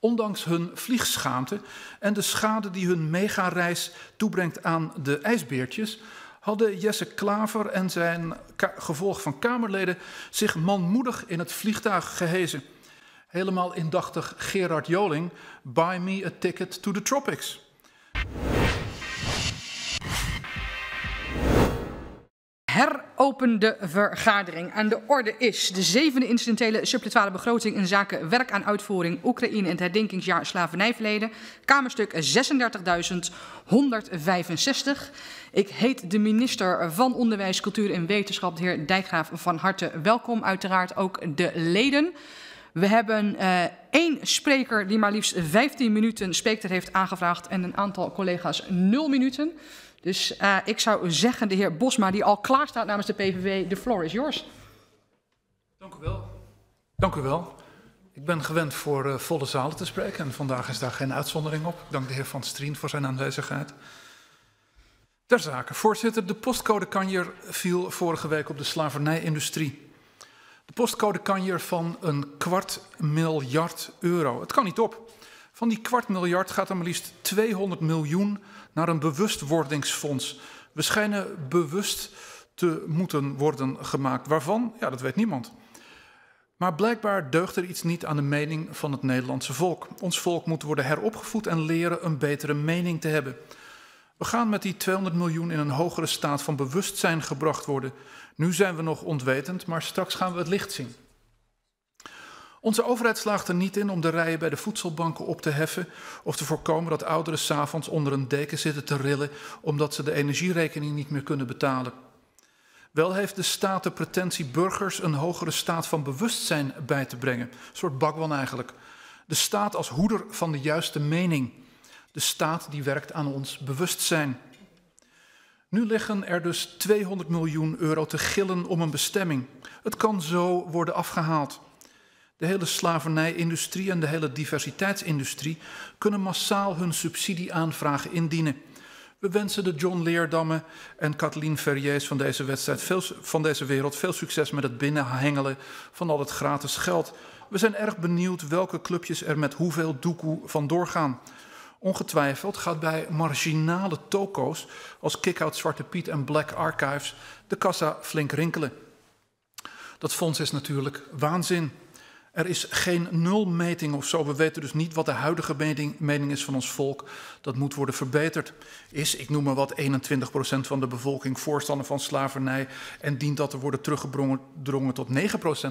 Ondanks hun vliegschaamte en de schade die hun megareis toebrengt aan de ijsbeertjes, hadden Jesse Klaver en zijn gevolg van Kamerleden zich manmoedig in het vliegtuig gehezen. Helemaal indachtig Gerard Joling, Buy Me a Ticket to the Tropics. heropende vergadering aan de orde is. De zevende incidentele supplementaire begroting in zaken werk aan uitvoering Oekraïne en het herdenkingsjaar slavernijverleden. Kamerstuk 36.165. Ik heet de minister van Onderwijs, Cultuur en Wetenschap, heer Dijkgraaf van harte welkom. Uiteraard ook de leden. We hebben uh, één spreker die maar liefst 15 minuten spreektijd heeft aangevraagd en een aantal collega's 0 minuten. Dus uh, ik zou zeggen, de heer Bosma, die al klaar staat namens de PVV, de floor is yours. Dank u wel. Dank u wel. Ik ben gewend voor uh, volle zalen te spreken en vandaag is daar geen uitzondering op. Ik dank de heer Van Strien voor zijn aanwezigheid. Ter zake, voorzitter, de postcode kanjer viel vorige week op de slavernijindustrie. De postcode kan je van een kwart miljard euro. Het kan niet op. Van die kwart miljard gaat er maar liefst 200 miljoen naar een bewustwordingsfonds. We schijnen bewust te moeten worden gemaakt. Waarvan? Ja, dat weet niemand. Maar blijkbaar deugt er iets niet aan de mening van het Nederlandse volk. Ons volk moet worden heropgevoed en leren een betere mening te hebben. We gaan met die 200 miljoen in een hogere staat van bewustzijn gebracht worden. Nu zijn we nog ontwetend, maar straks gaan we het licht zien. Onze overheid slaagt er niet in om de rijen bij de voedselbanken op te heffen of te voorkomen dat ouderen s'avonds onder een deken zitten te rillen omdat ze de energierekening niet meer kunnen betalen. Wel heeft de staat de pretentie burgers een hogere staat van bewustzijn bij te brengen, een soort bakwan eigenlijk. De staat als hoeder van de juiste mening. De staat die werkt aan ons bewustzijn. Nu liggen er dus 200 miljoen euro te gillen om een bestemming. Het kan zo worden afgehaald. De hele slavernijindustrie en de hele diversiteitsindustrie kunnen massaal hun subsidieaanvragen indienen. We wensen de John Leerdammen en Kathleen Ferriers van deze, wedstrijd veel, van deze wereld veel succes met het binnenhengelen van al het gratis geld. We zijn erg benieuwd welke clubjes er met hoeveel doekoe van doorgaan. Ongetwijfeld gaat bij marginale toko's als Kickout Zwarte Piet en Black Archives de kassa flink rinkelen. Dat fonds is natuurlijk waanzin. Er is geen nulmeting of zo. We weten dus niet wat de huidige mening, is van ons volk. Dat moet worden verbeterd. Is, ik noem maar wat, 21% van de bevolking voorstander van slavernij en dient dat te worden teruggedrongen tot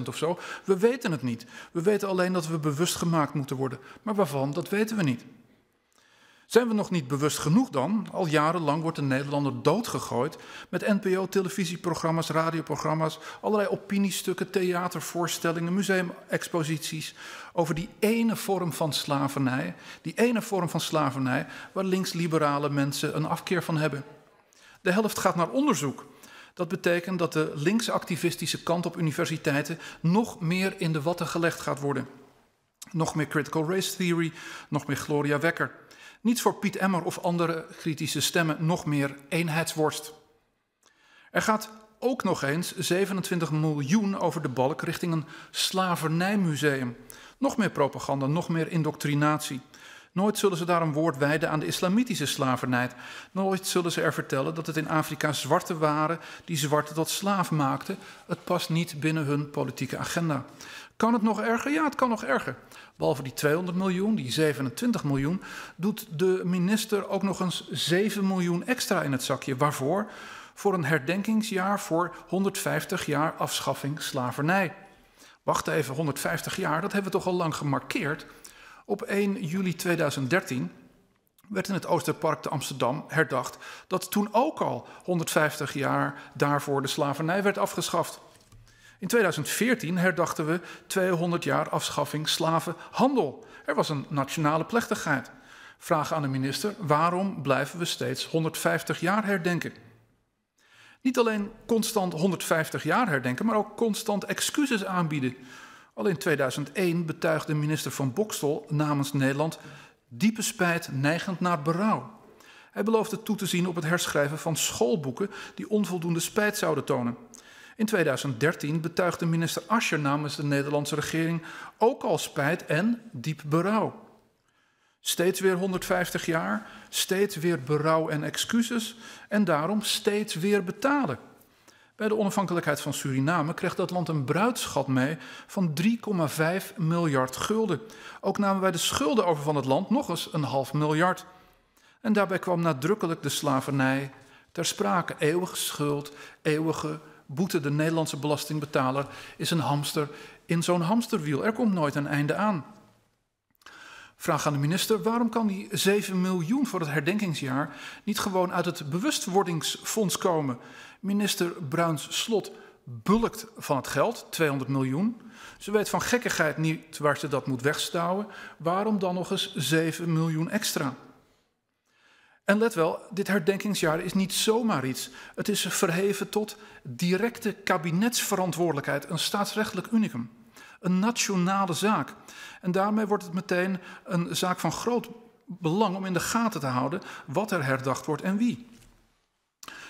9% of zo? We weten het niet. We weten alleen dat we bewust gemaakt moeten worden. Maar waarvan, dat weten we niet. Zijn we nog niet bewust genoeg dan? Al jarenlang wordt de Nederlander doodgegooid met NPO, televisieprogramma's, radioprogramma's, allerlei opiniestukken, theatervoorstellingen, museumexposities over die ene vorm van slavernij, die ene vorm van slavernij waar links-liberale mensen een afkeer van hebben. De helft gaat naar onderzoek. Dat betekent dat de linksactivistische kant op universiteiten nog meer in de watten gelegd gaat worden. Nog meer critical race theory, nog meer Gloria Wekker niet voor Piet Emmer of andere kritische stemmen nog meer eenheidsworst. Er gaat ook nog eens 27 miljoen over de balk richting een slavernijmuseum. Nog meer propaganda, nog meer indoctrinatie. Nooit zullen ze daar een woord wijden aan de islamitische slavernij. Nooit zullen ze er vertellen dat het in Afrika zwarte waren die zwarte tot slaaf maakten. Het past niet binnen hun politieke agenda. Kan het nog erger? Ja, het kan nog erger. Behalve die 200 miljoen, die 27 miljoen, doet de minister ook nog eens 7 miljoen extra in het zakje. Waarvoor? Voor een herdenkingsjaar voor 150 jaar afschaffing slavernij. Wacht even, 150 jaar, dat hebben we toch al lang gemarkeerd? Op 1 juli 2013 werd in het Oosterpark te Amsterdam herdacht dat toen ook al 150 jaar daarvoor de slavernij werd afgeschaft. In 2014 herdachten we 200 jaar afschaffing slavenhandel. Er was een nationale plechtigheid. Vragen aan de minister, waarom blijven we steeds 150 jaar herdenken? Niet alleen constant 150 jaar herdenken, maar ook constant excuses aanbieden. Al in 2001 betuigde minister van Bokstel namens Nederland diepe spijt neigend naar berouw. Hij beloofde toe te zien op het herschrijven van schoolboeken die onvoldoende spijt zouden tonen. In 2013 betuigde minister Ascher namens de Nederlandse regering ook al spijt en diep berouw. Steeds weer 150 jaar, steeds weer berouw en excuses en daarom steeds weer betalen. Bij de onafhankelijkheid van Suriname kreeg dat land een bruidschat mee van 3,5 miljard gulden. Ook namen wij de schulden over van het land nog eens een half miljard. En daarbij kwam nadrukkelijk de slavernij ter sprake. Eeuwige schuld, eeuwige boete de Nederlandse belastingbetaler is een hamster in zo'n hamsterwiel. Er komt nooit een einde aan. Vraag aan de minister, waarom kan die 7 miljoen voor het herdenkingsjaar niet gewoon uit het bewustwordingsfonds komen? Minister Bruins-Slot bulkt van het geld, 200 miljoen. Ze weet van gekkigheid niet waar ze dat moet wegstouwen. Waarom dan nog eens 7 miljoen extra? En let wel, dit herdenkingsjaar is niet zomaar iets. Het is verheven tot directe kabinetsverantwoordelijkheid, een staatsrechtelijk unicum. Een nationale zaak. En daarmee wordt het meteen een zaak van groot belang om in de gaten te houden wat er herdacht wordt en wie.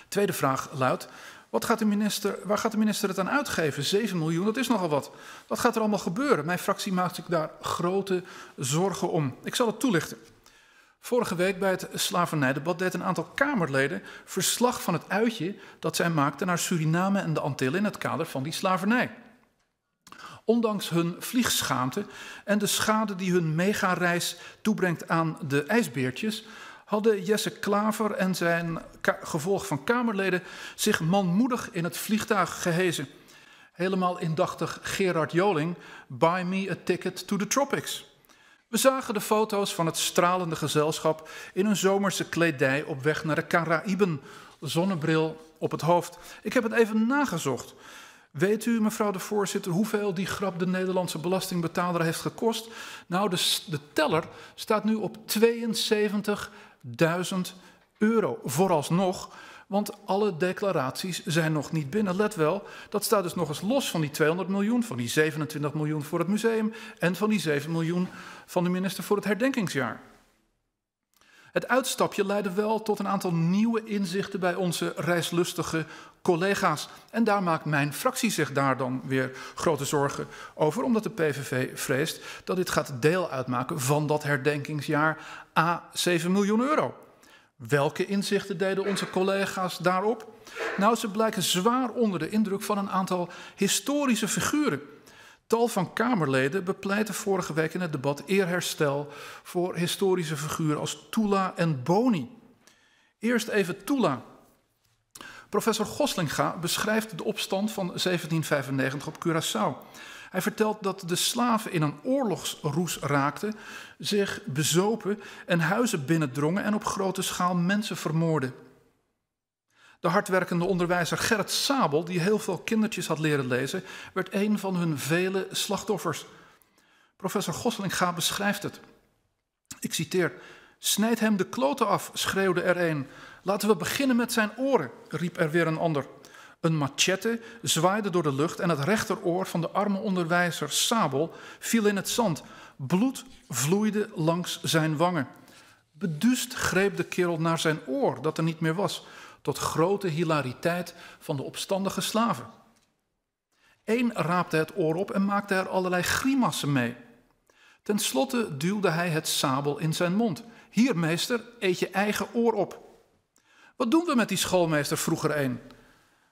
Tweede vraag luidt, wat gaat de minister, waar gaat de minister het aan uitgeven? 7 miljoen, dat is nogal wat. Wat gaat er allemaal gebeuren? Mijn fractie maakt zich daar grote zorgen om. Ik zal het toelichten. Vorige week bij het slavernijdebat deed een aantal Kamerleden verslag van het uitje dat zij maakten naar Suriname en de Antillen in het kader van die slavernij. Ondanks hun vliegschaamte en de schade die hun megareis toebrengt aan de ijsbeertjes, hadden Jesse Klaver en zijn gevolg van Kamerleden zich manmoedig in het vliegtuig gehezen. Helemaal indachtig Gerard Joling, buy me a ticket to the tropics. We zagen de foto's van het stralende gezelschap in hun zomerse kledij op weg naar de Caraïben, zonnebril op het hoofd. Ik heb het even nagezocht. Weet u, mevrouw de voorzitter, hoeveel die grap de Nederlandse belastingbetaler heeft gekost? Nou, de, de teller staat nu op 72.000 euro. Vooralsnog want alle declaraties zijn nog niet binnen. Let wel, dat staat dus nog eens los van die 200 miljoen, van die 27 miljoen voor het museum en van die 7 miljoen van de minister voor het herdenkingsjaar. Het uitstapje leidde wel tot een aantal nieuwe inzichten bij onze reislustige collega's. En daar maakt mijn fractie zich daar dan weer grote zorgen over, omdat de PVV vreest dat dit gaat deel uitmaken van dat herdenkingsjaar A 7 miljoen euro. Welke inzichten deden onze collega's daarop? Nou, ze blijken zwaar onder de indruk van een aantal historische figuren. Tal van Kamerleden bepleiten vorige week in het debat eerherstel voor historische figuren als Tula en Boni. Eerst even Tula. Professor Goslinga beschrijft de opstand van 1795 op Curaçao. Hij vertelt dat de slaven in een oorlogsroes raakten, zich bezopen en huizen binnendrongen en op grote schaal mensen vermoorden. De hardwerkende onderwijzer Gerrit Sabel, die heel veel kindertjes had leren lezen, werd een van hun vele slachtoffers. Professor Goslinga beschrijft het. Ik citeer: Snijd hem de kloten af, schreeuwde er een. Laten we beginnen met zijn oren, riep er weer een ander. Een machette zwaaide door de lucht en het rechteroor van de arme onderwijzer Sabel viel in het zand. Bloed vloeide langs zijn wangen. Beduust greep de kerel naar zijn oor, dat er niet meer was, tot grote hilariteit van de opstandige slaven. Eén raapte het oor op en maakte er allerlei grimassen mee. Ten slotte duwde hij het sabel in zijn mond. Hier, meester, eet je eigen oor op. Wat doen we met die schoolmeester? vroeg er een.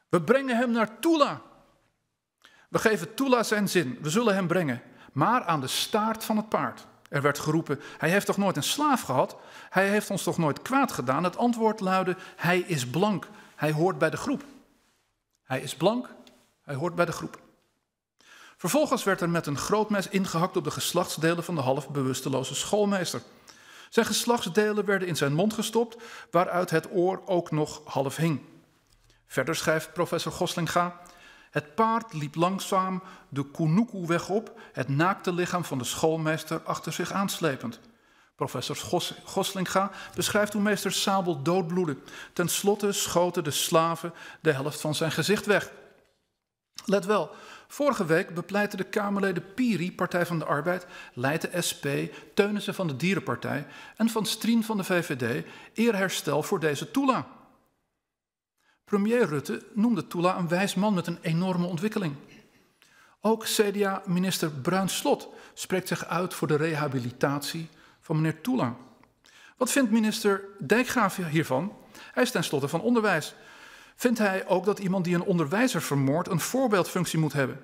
We brengen hem naar Tula. We geven Tula zijn zin. We zullen hem brengen. Maar aan de staart van het paard. Er werd geroepen: Hij heeft toch nooit een slaaf gehad? Hij heeft ons toch nooit kwaad gedaan? Het antwoord luidde: Hij is blank. Hij hoort bij de groep. Hij is blank. Hij hoort bij de groep. Vervolgens werd er met een groot mes ingehakt op de geslachtsdelen van de half bewusteloze schoolmeester. Zijn geslachtsdelen werden in zijn mond gestopt, waaruit het oor ook nog half hing. Verder schrijft professor Goslinga. Het paard liep langzaam de Kunuku-weg op, het naakte lichaam van de schoolmeester achter zich aanslepend. Professor Gos Goslinga beschrijft hoe meester Sabel doodbloedde. Ten slotte schoten de slaven de helft van zijn gezicht weg. Let wel, vorige week bepleitten de Kamerleden Piri, Partij van de Arbeid, Leid de SP, Teunissen van de Dierenpartij en Van Strien van de VVD eerherstel voor deze toela. Premier Rutte noemde Tula een wijs man met een enorme ontwikkeling. Ook CDA-minister Bruins Slot spreekt zich uit voor de rehabilitatie van meneer Tula. Wat vindt minister Dijkgraaf hiervan? Hij is tenslotte van onderwijs. Vindt hij ook dat iemand die een onderwijzer vermoordt een voorbeeldfunctie moet hebben?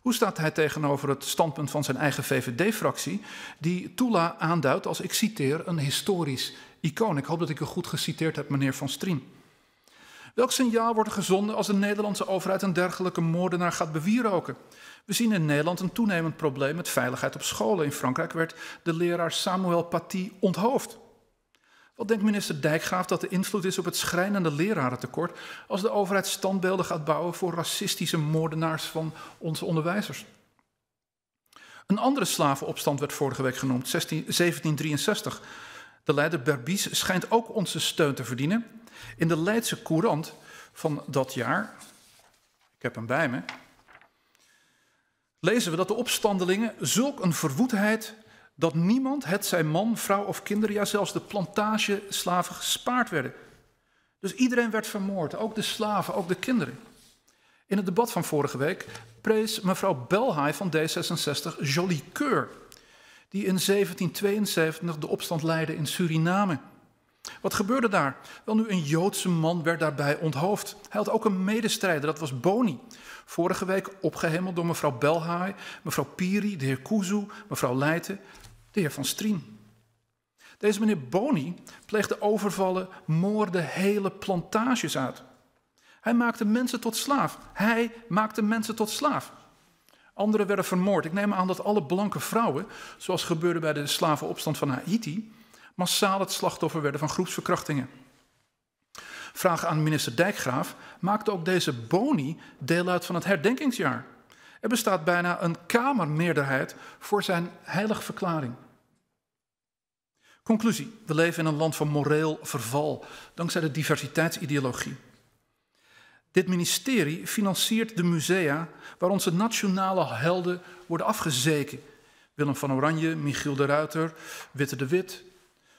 Hoe staat hij tegenover het standpunt van zijn eigen VVD-fractie, die Tula aanduidt als, ik citeer, een historisch icoon? Ik hoop dat ik u goed geciteerd heb, meneer Van Strien. Welk signaal wordt er gezonden als de Nederlandse overheid een dergelijke moordenaar gaat bewieroken? We zien in Nederland een toenemend probleem met veiligheid op scholen. In Frankrijk werd de leraar Samuel Paty onthoofd. Wat denkt minister Dijkgraaf dat de invloed is op het schrijnende lerarentekort als de overheid standbeelden gaat bouwen voor racistische moordenaars van onze onderwijzers? Een andere slavenopstand werd vorige week genoemd, 16, 1763. De leider Barbies schijnt ook onze steun te verdienen. In de Leidse Courant van dat jaar, ik heb hem bij me, lezen we dat de opstandelingen zulk een verwoedheid dat niemand, het zijn man, vrouw of kinderen, ja zelfs de plantageslaven gespaard werden. Dus iedereen werd vermoord, ook de slaven, ook de kinderen. In het debat van vorige week prees mevrouw Belhaai van D66 Jolie Keur die in 1772 de opstand leidde in Suriname. Wat gebeurde daar? Wel nu, een Joodse man werd daarbij onthoofd. Hij had ook een medestrijder, dat was Boni. Vorige week opgehemeld door mevrouw Belhaai, mevrouw Piri, de heer Kuzu, mevrouw Leijten, de heer Van Strien. Deze meneer Boni pleegde overvallen, moorde hele plantages uit. Hij maakte mensen tot slaaf. Hij maakte mensen tot slaaf. Anderen werden vermoord. Ik neem aan dat alle blanke vrouwen, zoals gebeurde bij de slavenopstand van Haiti, massaal het slachtoffer werden van groepsverkrachtingen. Vraag aan minister Dijkgraaf: maakte ook deze boni deel uit van het herdenkingsjaar? Er bestaat bijna een kamermeerderheid voor zijn heilige verklaring. Conclusie: we leven in een land van moreel verval dankzij de diversiteitsideologie. Dit ministerie financiert de musea waar onze nationale helden worden afgezeken. Willem van Oranje, Michiel de Ruiter, Witte de Wit.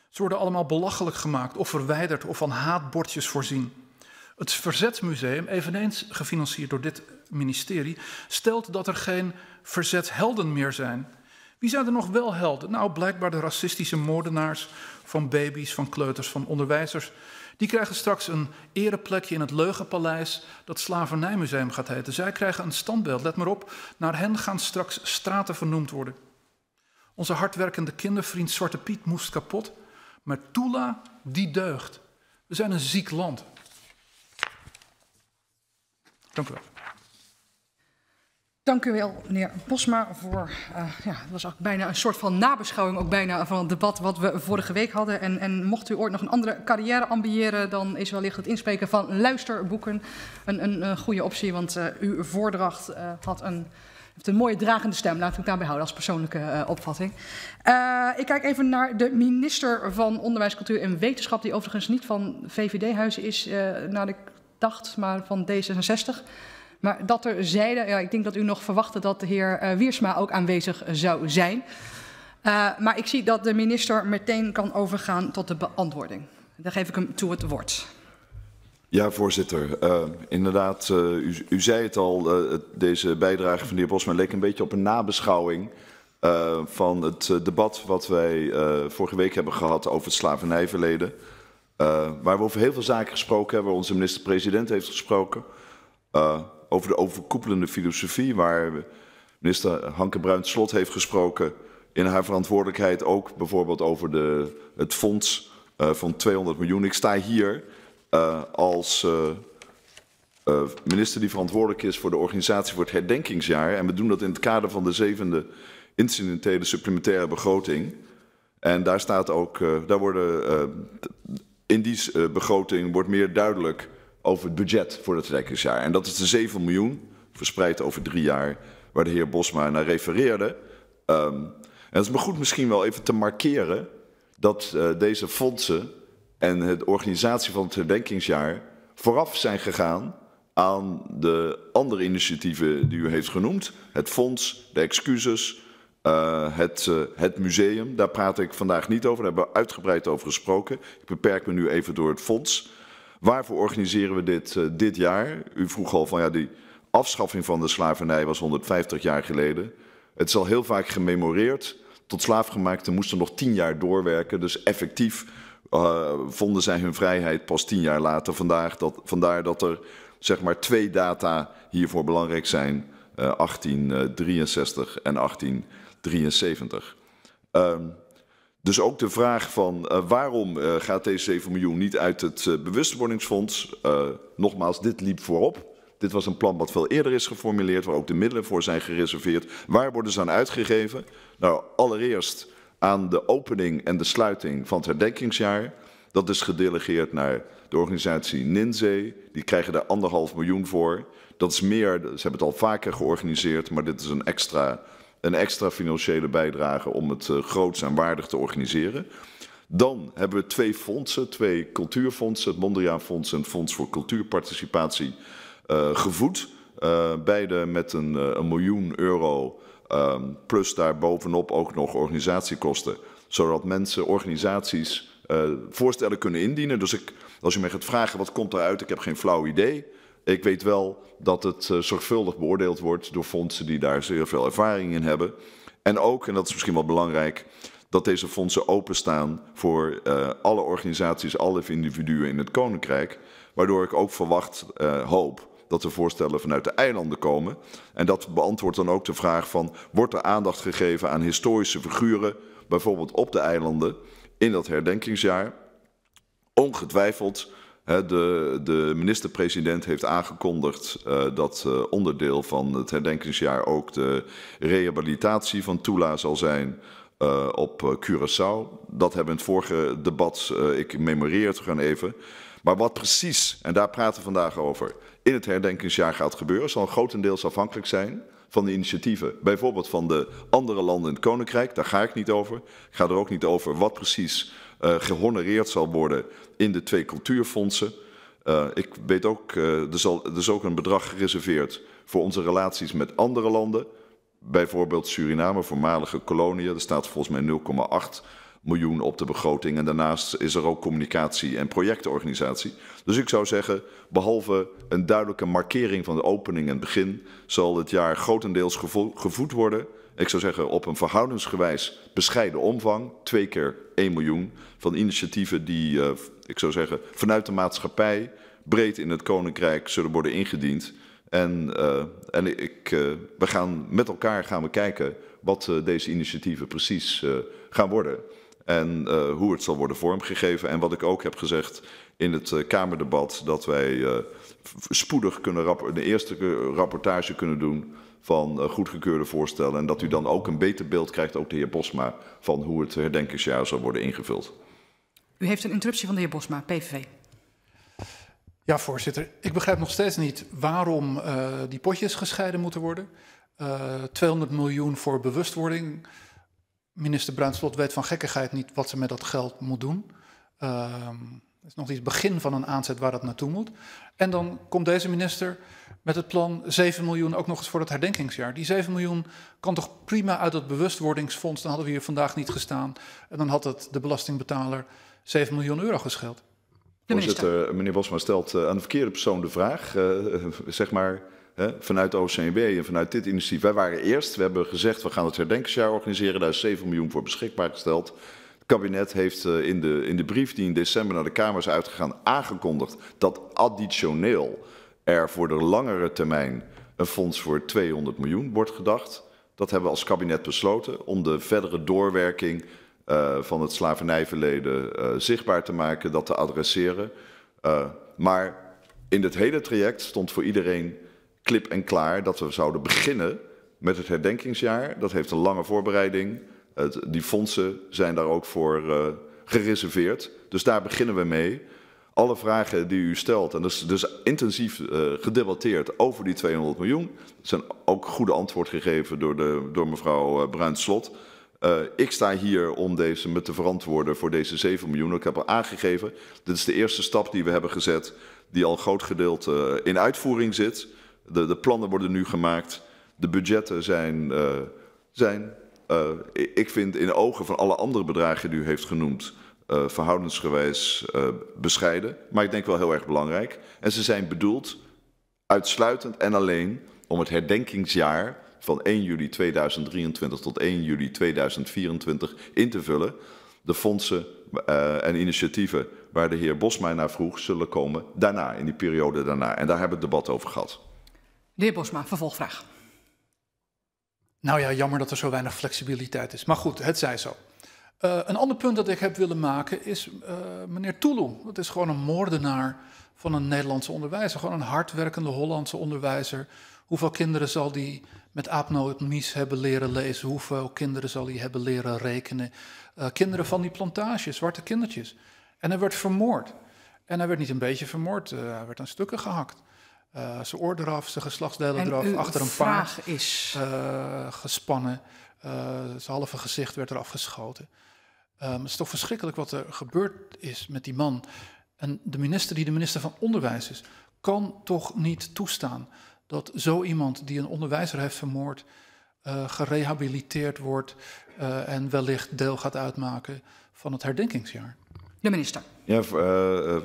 Ze worden allemaal belachelijk gemaakt of verwijderd of van haatbordjes voorzien. Het Verzetsmuseum, eveneens gefinancierd door dit ministerie, stelt dat er geen verzethelden meer zijn. Wie zijn er nog wel helden? Nou, blijkbaar de racistische moordenaars van baby's, van kleuters, van onderwijzers, die krijgen straks een ereplekje in het Leugenpaleis, dat Slavernijmuseum gaat heten. Zij krijgen een standbeeld, let maar op. Naar hen gaan straks straten vernoemd worden. Onze hardwerkende kindervriend Zwarte Piet moest kapot, maar Tula, die deugt. We zijn een ziek land. Dank u wel. Dank u wel, meneer Posma, voor. Eh, ja, het was ook bijna een soort van nabeschouwing ook bijna van het debat wat we vorige week hadden. En, en mocht u ooit nog een andere carrière ambiëren, dan is wellicht het inspreken van luisterboeken een, een, goede optie. Want eh, uw voordracht eh, had een heeft een mooie dragende stem, laat ik daarbij houden als persoonlijke opvatting. ik kijk even naar de minister van Onderwijs, Cultuur en Wetenschap, die overigens niet van VVD-huizen is, uh, naar ik dacht, maar van D66. Maar dat er zeiden, ja, ik denk dat u nog verwachtte dat de heer eh, Wiersma ook aanwezig zou zijn. Uh, maar ik zie dat de minister meteen kan overgaan tot de beantwoording. Daar geef ik hem toe het woord. Ja, voorzitter. Uh, inderdaad, uh, u, u, zei het al, deze bijdrage van de heer Bosman leek een beetje op een nabeschouwing van het debat wat wij vorige week hebben gehad over het slavernijverleden. waar we over heel veel zaken gesproken hebben, waar onze minister-president heeft gesproken over de overkoepelende filosofie waar minister Hanke Bruins-Slot heeft gesproken. In haar verantwoordelijkheid ook bijvoorbeeld over de, het fonds eh, van 200 miljoen. Ik sta hier eh, als eh, minister die verantwoordelijk is voor de organisatie voor het herdenkingsjaar. En we doen dat in het kader van de zevende incidentele supplementaire begroting. En daar staat ook, daar worden, in die begroting wordt meer duidelijk over het budget voor het herdenkingsjaar En dat is de 7 miljoen, verspreid over drie jaar, waar de heer Bosma naar refereerde. Um, en het is me goed misschien wel even te markeren dat eh, deze fondsen en de organisatie van het herdenkingsjaar vooraf zijn gegaan aan de andere initiatieven die u heeft genoemd. Het fonds, de excuses, eh, het, eh, het, museum. Daar praat ik vandaag niet over, daar hebben we uitgebreid over gesproken. Ik beperk me nu even door het fonds. Waarvoor organiseren we dit eh, dit jaar? U vroeg al van ja, die afschaffing van de slavernij was 150 jaar geleden. Het is al heel vaak gememoreerd. Tot slaafgemaakten moesten nog tien jaar doorwerken. Dus effectief eh, vonden zij hun vrijheid pas tien jaar later. Vandaag dat, vandaar dat er zeg maar twee data hiervoor belangrijk zijn. 1863 eh, en 1873. Um, dus ook de vraag van eh, waarom eh, gaat deze 7 miljoen niet uit het uh, bewustwordingsfonds? nogmaals, dit liep voorop. Dit was een plan wat veel eerder is geformuleerd, waar ook de middelen voor zijn gereserveerd. Waar worden ze aan uitgegeven? Nou, allereerst aan de opening en de sluiting van het herdenkingsjaar. Dat is gedelegeerd naar de organisatie Ninzee. Die krijgen daar anderhalf miljoen voor. Dat is meer, ze hebben het al vaker georganiseerd, maar dit is een extra een extra financiële bijdrage om het eh, groots en waardig te organiseren. Dan hebben we twee fondsen, twee cultuurfondsen, het Mondriaan Fonds en het Fonds voor Cultuurparticipatie, eh, gevoed. Eh, beide met een, miljoen euro, ehm, plus daarbovenop ook nog organisatiekosten. Zodat mensen, organisaties voorstellen kunnen indienen. Dus ik, als je mij gaat vragen wat komt eruit, ik heb geen flauw idee. Ik weet wel dat het eh, zorgvuldig beoordeeld wordt door fondsen die daar zeer veel ervaring in hebben. En ook, en dat is misschien wel belangrijk, dat deze fondsen openstaan voor eh, alle organisaties, alle individuen in het Koninkrijk. Waardoor ik ook verwacht uh, hoop dat er voorstellen vanuit de eilanden komen. En dat beantwoordt dan ook de vraag van, wordt er aandacht gegeven aan historische figuren, bijvoorbeeld op de eilanden, in dat herdenkingsjaar? Ongetwijfeld de, de minister-president heeft aangekondigd eh, dat eh, onderdeel van het herdenkingsjaar ook de rehabilitatie van Tula zal zijn eh, op Curaçao. Dat hebben we in het vorige debat, ik memoreer het gewoon even. Maar wat precies, en daar praten we vandaag over, in het herdenkingsjaar gaat gebeuren, zal grotendeels afhankelijk zijn van de initiatieven. Bijvoorbeeld van de andere landen in het Koninkrijk, daar ga ik niet over. Ik ga er ook niet over wat precies eh, gehonoreerd zal worden in de twee cultuurfondsen. Eh, ik weet ook, eh, er, zal, er is dus ook een bedrag gereserveerd voor onze relaties met andere landen. Bijvoorbeeld Suriname, voormalige koloniën, er staat volgens mij 0,8 miljoen op de begroting. En daarnaast is er ook communicatie en projectorganisatie. Dus ik zou zeggen, behalve een duidelijke markering van de opening en begin, zal het jaar grotendeels gevoed worden ik zou zeggen op een verhoudingsgewijs bescheiden omvang, twee keer 1 miljoen, van initiatieven die, eh, ik zou zeggen, vanuit de maatschappij breed in het Koninkrijk zullen worden ingediend. En, eh, en ik, eh, we gaan met elkaar gaan we kijken wat deze initiatieven precies gaan worden. En hoe het zal worden vormgegeven. En wat ik ook heb gezegd in het Kamerdebat, dat wij spoedig kunnen de eerste rapportage kunnen doen van eh, goedgekeurde voorstellen. En dat u dan ook een beter beeld krijgt, ook de heer Bosma, van hoe het herdenkingsjaar zal worden ingevuld. U heeft een interruptie van de heer Bosma, PVV. Ja, voorzitter. Ik begrijp nog steeds niet waarom eh, die potjes gescheiden moeten worden. 200 eh, miljoen voor bewustwording. Minister Bruinslot weet van gekkigheid niet wat ze met dat geld moet doen. Ehm, het is nog niet het begin van een aanzet waar dat naartoe moet. En dan komt deze minister met het plan 7 miljoen ook nog eens voor het herdenkingsjaar. Die 7 miljoen kan toch prima uit het bewustwordingsfonds, dan hadden we hier vandaag niet gestaan. En dan had het de belastingbetaler 7 miljoen euro gescheeld. Eh, meneer Bosma stelt eh, aan de verkeerde persoon de vraag. Uh, zeg maar, vanuit OCMW en vanuit dit initiatief. Wij waren eerst, we hebben gezegd we gaan het herdenkingsjaar organiseren. Daar is 7 miljoen voor beschikbaar gesteld. Het kabinet heeft in, de, in de brief die in december naar de Kamer is uitgegaan aangekondigd dat additioneel er voor de langere termijn een fonds voor 200 miljoen wordt gedacht. Dat hebben we als kabinet besloten om de verdere doorwerking eh, van het slavernijverleden eh, zichtbaar te maken, dat te adresseren. Eh, maar in het hele traject stond voor iedereen klip en klaar dat we zouden beginnen met het herdenkingsjaar. Dat heeft een lange voorbereiding. Het, die fondsen zijn daar ook voor gereserveerd. Dus daar beginnen we mee alle vragen die u stelt, en dus, dus intensief eh, gedebatteerd over die 200 miljoen, zijn ook goede antwoord gegeven door, de, door mevrouw uh, Bruinslot. Eh, ik sta hier om deze, me te verantwoorden voor deze 7 miljoen. Ik heb al aangegeven, dit is de eerste stap die we hebben gezet, die al een groot gedeelte in uitvoering zit. De, de, plannen worden nu gemaakt, de budgetten zijn, zijn ik vind in de ogen van alle andere bedragen die u heeft genoemd, uh, eh, verhoudensgewijs eh, bescheiden, maar ik denk wel heel erg belangrijk. En ze zijn bedoeld uitsluitend en alleen om het herdenkingsjaar van 1 juli 2023 tot 1 juli 2024 in te vullen. De fondsen eh, en initiatieven waar de heer Bosma naar vroeg zullen komen daarna, in die periode daarna. En daar hebben we het debat over gehad. De heer Bosma, vervolgvraag. Nou ja, jammer dat er zo weinig flexibiliteit is. Maar goed, het zij zo. Eh, een ander punt dat ik heb willen maken is eh, meneer Toulou. Dat is gewoon een moordenaar van een Nederlandse onderwijzer. Gewoon een hardwerkende Hollandse onderwijzer. Hoeveel kinderen zal die met nou mis hebben leren lezen? Hoeveel kinderen zal hij hebben leren rekenen? Eh, kinderen van die plantage, zwarte kindertjes. En hij werd vermoord. En hij werd niet een beetje vermoord, hij werd aan stukken gehakt. zijn oor eraf, zijn geslachtsdelen en eraf, achter een paard is... gespannen. zijn halve gezicht werd eraf geschoten. Ehm, het is toch verschrikkelijk wat er gebeurd is met die man. En de minister, die de minister van Onderwijs is, kan toch niet toestaan dat zo iemand die een onderwijzer heeft vermoord, eh, gerehabiliteerd wordt eh, en wellicht deel gaat uitmaken van het herdenkingsjaar. De minister. Ja, eh,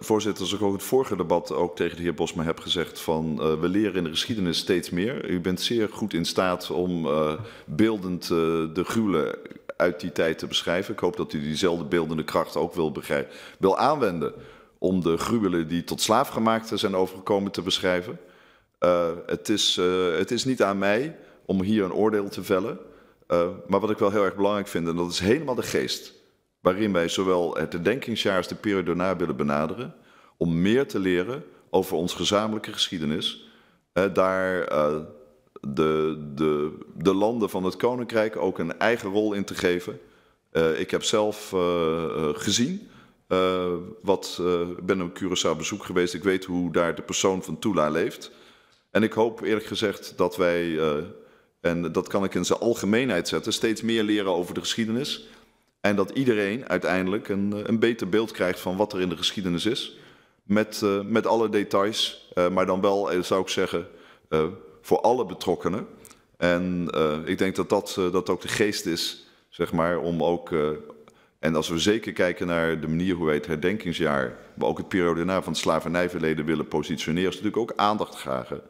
voorzitter, zoals ik ook het vorige debat ook tegen de heer Bosma heb gezegd, van we leren in de geschiedenis steeds meer. U bent zeer goed in staat om beeldend de gruwelen uit die tijd te beschrijven. Ik hoop dat u diezelfde beeldende kracht ook wil, wil aanwenden om de gruwelen die tot slaafgemaakte zijn overgekomen te beschrijven. Eh, het, is, eh, het is niet aan mij om hier een oordeel te vellen. Eh, maar wat ik wel heel erg belangrijk vind, en dat is helemaal de geest waarin wij zowel het denkingsjaar als de periode daarna willen benaderen, om meer te leren over onze gezamenlijke geschiedenis. daar de, de, de landen van het Koninkrijk ook een eigen rol in te geven. Eh, ik heb zelf eh, eh, gezien, wat, ik ben op Curaçao bezoek geweest, ik weet hoe daar de persoon van Tula leeft. En ik hoop eerlijk gezegd dat wij, en dat kan ik in zijn algemeenheid zetten, steeds meer leren over de geschiedenis. En dat iedereen uiteindelijk een, een beter beeld krijgt van wat er in de geschiedenis is. Met, met alle details, maar dan wel, zou ik zeggen, voor alle betrokkenen. En eh, ik denk dat dat, eh, dat ook de geest is, zeg maar, om ook. Eh, en als we zeker kijken naar de manier hoe wij het herdenkingsjaar, maar ook het periode na van het slavernijverleden willen positioneren, is natuurlijk ook aandacht vragen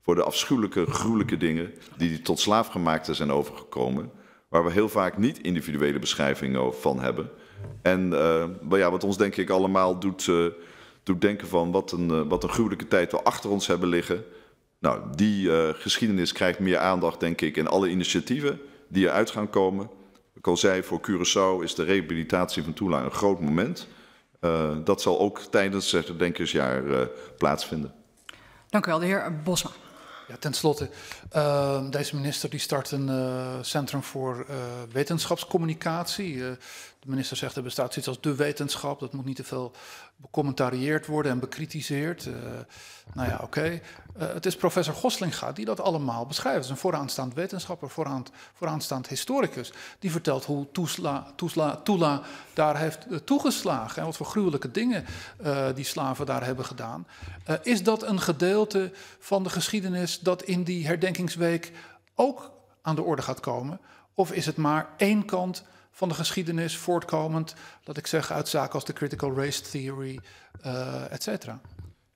voor de afschuwelijke, gruwelijke dingen die tot slaafgemaakte zijn overgekomen, waar we heel vaak niet individuele beschrijvingen van hebben. En ja, wat ons denk ik allemaal doet, doet denken van wat een, wat een gruwelijke tijd we achter ons hebben liggen. Nou, die eh, geschiedenis krijgt meer aandacht, denk ik, in alle initiatieven die eruit gaan komen. Ik al zei, voor Curaçao is de rehabilitatie van Tula een groot moment. Eh, dat zal ook tijdens het Denkersjaar eh, plaatsvinden. Dank u wel, de heer Bosma. Ja, ten slotte, ehm, deze minister die start een eh, centrum voor eh, wetenschapscommunicatie. Eh, de minister zegt er bestaat iets als de wetenschap. Dat moet niet te veel becommentarieerd worden en bekritiseerd. nou ja, oké. het is professor Goslinga die dat allemaal beschrijft. Het is een vooraanstaand wetenschapper, vooraan, vooraanstaand historicus. Die vertelt hoe Toela Tula daar heeft toegeslagen. En wat voor gruwelijke dingen die slaven daar hebben gedaan. is dat een gedeelte van de geschiedenis? dat in die herdenkingsweek ook aan de orde gaat komen? Of is het maar één kant van de geschiedenis voortkomend, dat ik zeg, uit zaken als de critical race theory, uh, et cetera?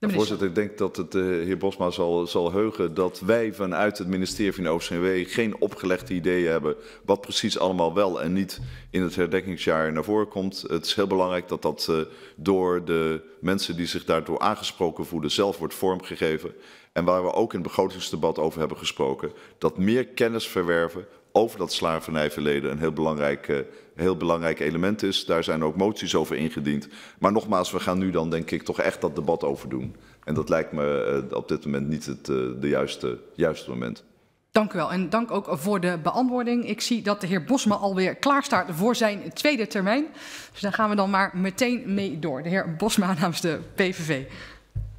voorzitter, ik denk dat het de eh, heer Bosma zal, zal heugen dat wij vanuit het ministerie van OCW geen opgelegde ideeën hebben wat precies allemaal wel en niet in het herdekkingsjaar naar voren komt. Het is heel belangrijk dat dat eh, door de mensen die zich daardoor aangesproken voelen zelf wordt vormgegeven. En waar we ook in het begrotingsdebat over hebben gesproken, dat meer kennis verwerven over dat slavernijverleden een heel belangrijk uh, heel belangrijk element is. Daar zijn ook moties over ingediend. Maar nogmaals, we gaan nu dan denk ik toch echt dat debat over doen. En dat lijkt me eh, op dit moment niet het eh, de juiste, juiste moment. Dank u wel en dank ook voor de beantwoording. Ik zie dat de heer Bosma alweer klaarstaat voor zijn tweede termijn. Dus daar gaan we dan maar meteen mee door. De heer Bosma namens de PVV.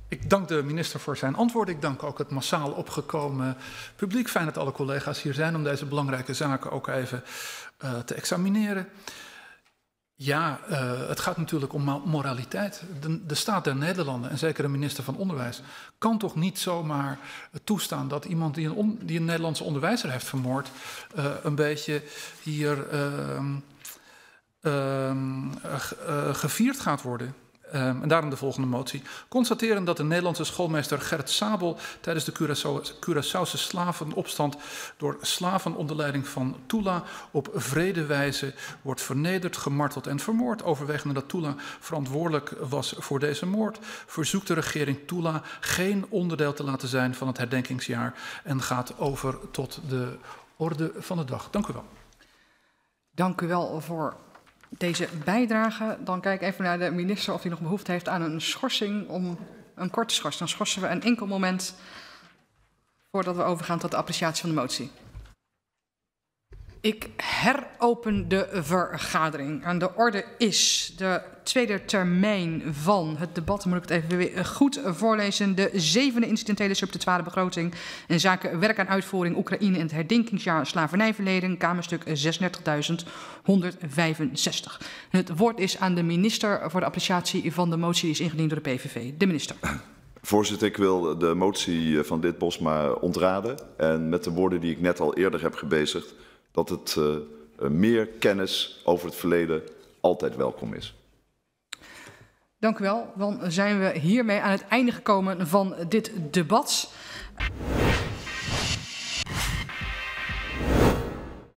Ik dank de minister voor zijn antwoord. Ik dank ook het massaal opgekomen publiek. Fijn dat alle collega's hier zijn om deze belangrijke zaken ook even eh, te examineren. Ja, eh, het gaat natuurlijk om moraliteit. De, de, staat der Nederlanden, en zeker de minister van Onderwijs, kan toch niet zomaar toestaan dat iemand die een, die een Nederlandse onderwijzer heeft vermoord, eh, een beetje hier ehm, ehm, gevierd gaat worden. Um, en daarom de volgende motie. Constateren dat de Nederlandse schoolmeester Gert Sabel tijdens de Curaçaose slavenopstand door slaven onder leiding van Tula op vrede wijze wordt vernederd, gemarteld en vermoord. Overwegende dat Tula verantwoordelijk was voor deze moord, verzoekt de regering Tula geen onderdeel te laten zijn van het herdenkingsjaar en gaat over tot de orde van de dag. Dank u wel. Dank u wel voor deze bijdrage, dan kijk even naar de minister of hij nog behoefte heeft aan een schorsing om een korte schors. Dan schorsen we een enkel moment voordat we overgaan tot de appreciatie van de motie. Ik heropen de vergadering. Aan de orde is de tweede termijn van het debat. Moet ik het even weer goed voorlezen. De zevende incidentele subtitware begroting. In zaken werk aan uitvoering Oekraïne in het herdenkingsjaar slavernijverleden. Kamerstuk 36.165. Het woord is aan de minister voor de appreciatie van de motie die is ingediend door de PVV. De minister. Voorzitter, ik wil de motie van dit Bosma ontraden. En met de woorden die ik net al eerder heb gebezigd dat het eh, eh, meer kennis over het verleden altijd welkom is. Dank u wel. Dan zijn we hiermee aan het einde gekomen van dit debat.